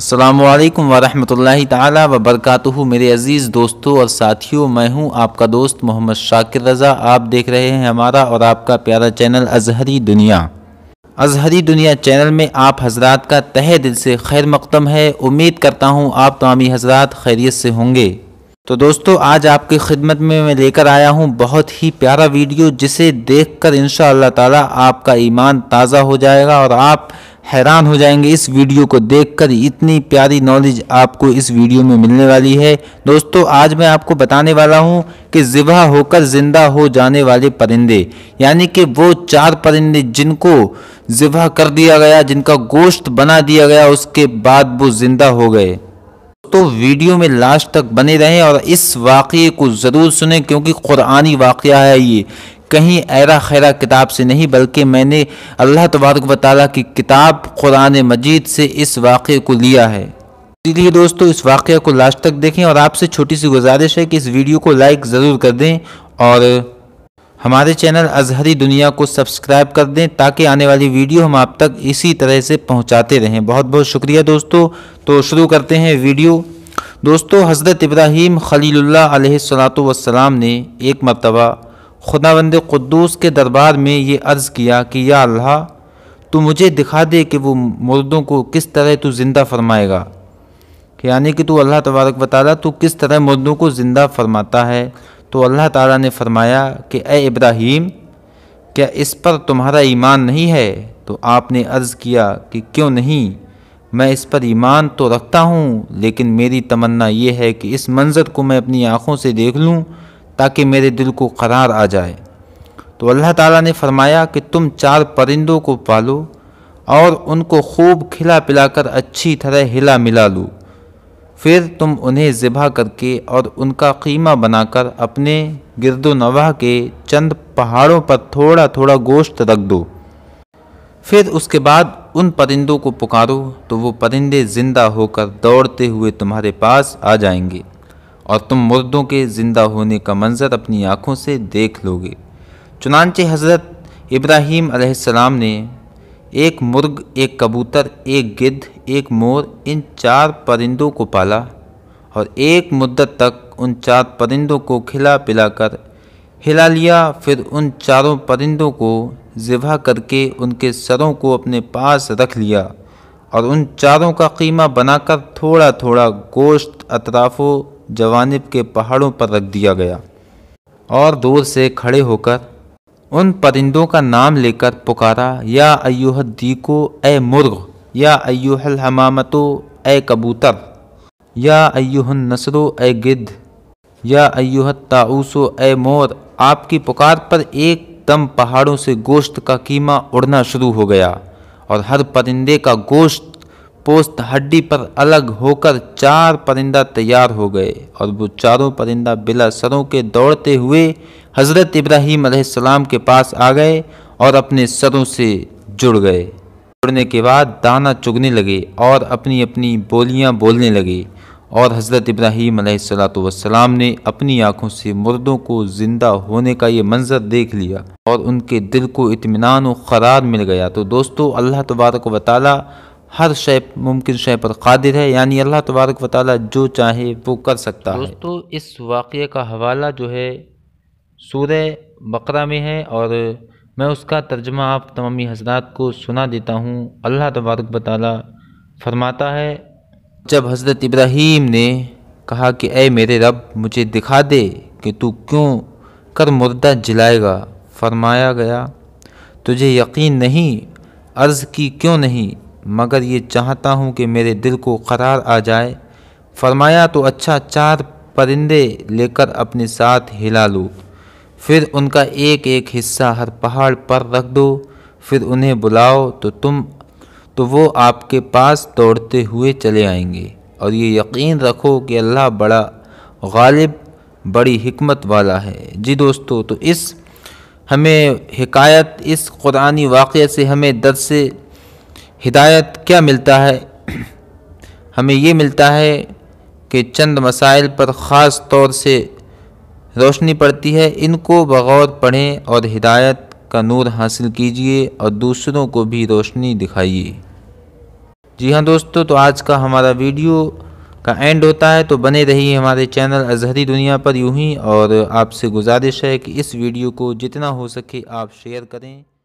السلام علیکم ورحمۃ اللہ تعالی وبرکاتہ میرے عزیز دوستوں اور ساتھیوں میں ہوں آپ کا دوست محمد شاکر رضا آپ دیکھ رہے ہیں ہمارا اور آپ کا پیارا چینل اظہری دنیا اظہری دنیا چینل میں آپ حضرات کا تہہ دل سے خیر مقدم ہے امید کرتا ہوں آپ تمامی حضرات خیریت سے ہوں گے تو دوستو آج آپ کی خدمت میں میں لے کر آیا ہوں بہت ہی پیارا ویڈیو جسے دیکھ کر انشاءاللہ تعالی آپ کا ایمان تازہ ہو جائے گا اور آپ حیران ہو جائیں گے اس ویڈیو کو دیکھ کر اتنی پیاری نالج آپ کو اس ویڈیو میں ملنے والی ہے دوستو آج میں آپ کو بتانے والا ہوں کہ ذبح ہو کر زندہ ہو جانے والے پرندے یعنی کہ وہ چار پرندے جن کو زبہ کر دیا گیا جن کا گوشت بنا دیا گیا اس کے بعد وہ زندہ ہو گئے تو ویڈیو میں لاسٹ تک بنے رہیں اور اس واقعے کو ضرور سنیں کیونکہ قرآنی واقعہ ہے یہ کہیں ایرا خیرا کتاب سے نہیں بلکہ میں نے اللہ تبارک و تعالیٰ کی کتاب قرآن مجید سے اس واقعے کو لیا ہے اسی لیے دوستو اس واقعہ کو لاسٹ تک دیکھیں اور آپ سے چھوٹی سی گزارش ہے کہ اس ویڈیو کو لائک ضرور کر دیں اور ہمارے چینل اظہری دنیا کو سبسکرائب کر دیں تاکہ آنے والی ویڈیو ہم آپ تک اسی طرح سے پہنچاتے رہیں بہت بہت شکریہ دوستو تو شروع کرتے ہیں ویڈیو دوستو حضرت ابراہیم خلیل اللہ علیہ السلام نے ایک مرتبہ خداوند قدوس کے دربار میں یہ عرض کیا کہ یا اللہ تو مجھے دکھا دے کہ وہ مردوں کو کس طرح تو زندہ فرمائے گا یعنی کہ تو اللہ تبارک و رہا تو کس طرح مردوں کو زندہ فرماتا ہے تو اللہ تعالیٰ نے فرمایا کہ اے ابراہیم کیا اس پر تمہارا ایمان نہیں ہے تو آپ نے عرض کیا کہ کیوں نہیں میں اس پر ایمان تو رکھتا ہوں لیکن میری تمنا یہ ہے کہ اس منظر کو میں اپنی آنکھوں سے دیکھ لوں تاکہ میرے دل کو قرار آ جائے تو اللہ تعالیٰ نے فرمایا کہ تم چار پرندوں کو پالو اور ان کو خوب کھلا پلا کر اچھی طرح ہلا ملا لو پھر تم انہیں ذبح کر کے اور ان کا قیمہ بنا کر اپنے گرد و نواح کے چند پہاڑوں پر تھوڑا تھوڑا گوشت رکھ دو پھر اس کے بعد ان پرندوں کو پکارو تو وہ پرندے زندہ ہو کر دوڑتے ہوئے تمہارے پاس آ جائیں گے اور تم مردوں کے زندہ ہونے کا منظر اپنی آنکھوں سے دیکھ لو گے چنانچہ حضرت ابراہیم علیہ السلام نے ایک مرغ ایک کبوتر ایک گدھ ایک مور ان چار پرندوں کو پالا اور ایک مدت تک ان چار پرندوں کو کھلا پلا کر ہلا لیا پھر ان چاروں پرندوں کو ذبح کر کے ان کے سروں کو اپنے پاس رکھ لیا اور ان چاروں کا قیمہ بنا کر تھوڑا تھوڑا گوشت اطراف و جوانب کے پہاڑوں پر رکھ دیا گیا اور دور سے کھڑے ہو کر ان پرندوں کا نام لے کر پکارا یا ایوہ دیکو اے مرغ یا ایوہ الحمامتو اے کبوتر یا ایوہ النسرو اے گدھ یا ایوہ تاؤسو اے مور آپ کی پکار پر ایک دم پہاڑوں سے گوشت کا قیمہ اڑنا شروع ہو گیا اور ہر پرندے کا گوشت پوست ہڈی پر الگ ہو کر چار پرندہ تیار ہو گئے اور وہ چاروں پرندہ بلا سروں کے دوڑتے ہوئے حضرت ابراہیم علیہ السلام کے پاس آ گئے اور اپنے سروں سے جڑ گئے جڑنے کے بعد دانہ چگنے لگے اور اپنی اپنی بولیاں بولنے لگے اور حضرت ابراہیم علیہ السلام نے اپنی آنکھوں سے مردوں کو زندہ ہونے کا یہ منظر دیکھ لیا اور ان کے دل کو اطمینان و قرار مل گیا تو دوستو اللہ تبارک و تعالی ہر شے ممکن شے پر قادر ہے یعنی اللہ تبارک و تعالیٰ جو چاہے وہ کر سکتا ہے دوستو اس واقعے کا حوالہ جو ہے سورہ بقرہ میں ہے اور میں اس کا ترجمہ آپ تمامی حضرات کو سنا دیتا ہوں اللہ تبارک و تعالیٰ فرماتا ہے جب حضرت ابراہیم نے کہا کہ اے میرے رب مجھے دکھا دے کہ تو کیوں کر مردہ جلائے گا فرمایا گیا تجھے یقین نہیں عرض کی کیوں نہیں مگر یہ چاہتا ہوں کہ میرے دل کو قرار آ جائے فرمایا تو اچھا چار پرندے لے کر اپنے ساتھ ہلا لو پھر ان کا ایک ایک حصہ ہر پہاڑ پر رکھ دو پھر انہیں بلاؤ تو تم تو وہ آپ کے پاس دوڑتے ہوئے چلے آئیں گے اور یہ یقین رکھو کہ اللہ بڑا غالب بڑی حکمت والا ہے جی دوستو تو اس ہمیں حکایت اس قرآنی واقعے سے ہمیں درس ہدایت کیا ملتا ہے ہمیں یہ ملتا ہے کہ چند مسائل پر خاص طور سے روشنی پڑتی ہے ان کو بغور پڑھیں اور ہدایت کا نور حاصل کیجئے اور دوسروں کو بھی روشنی دکھائیے جی ہاں دوستو تو آج کا ہمارا ویڈیو کا اینڈ ہوتا ہے تو بنے رہی ہمارے چینل اظہری دنیا پر یوں ہی اور آپ سے گزارش ہے کہ اس ویڈیو کو جتنا ہو سکے آپ شیئر کریں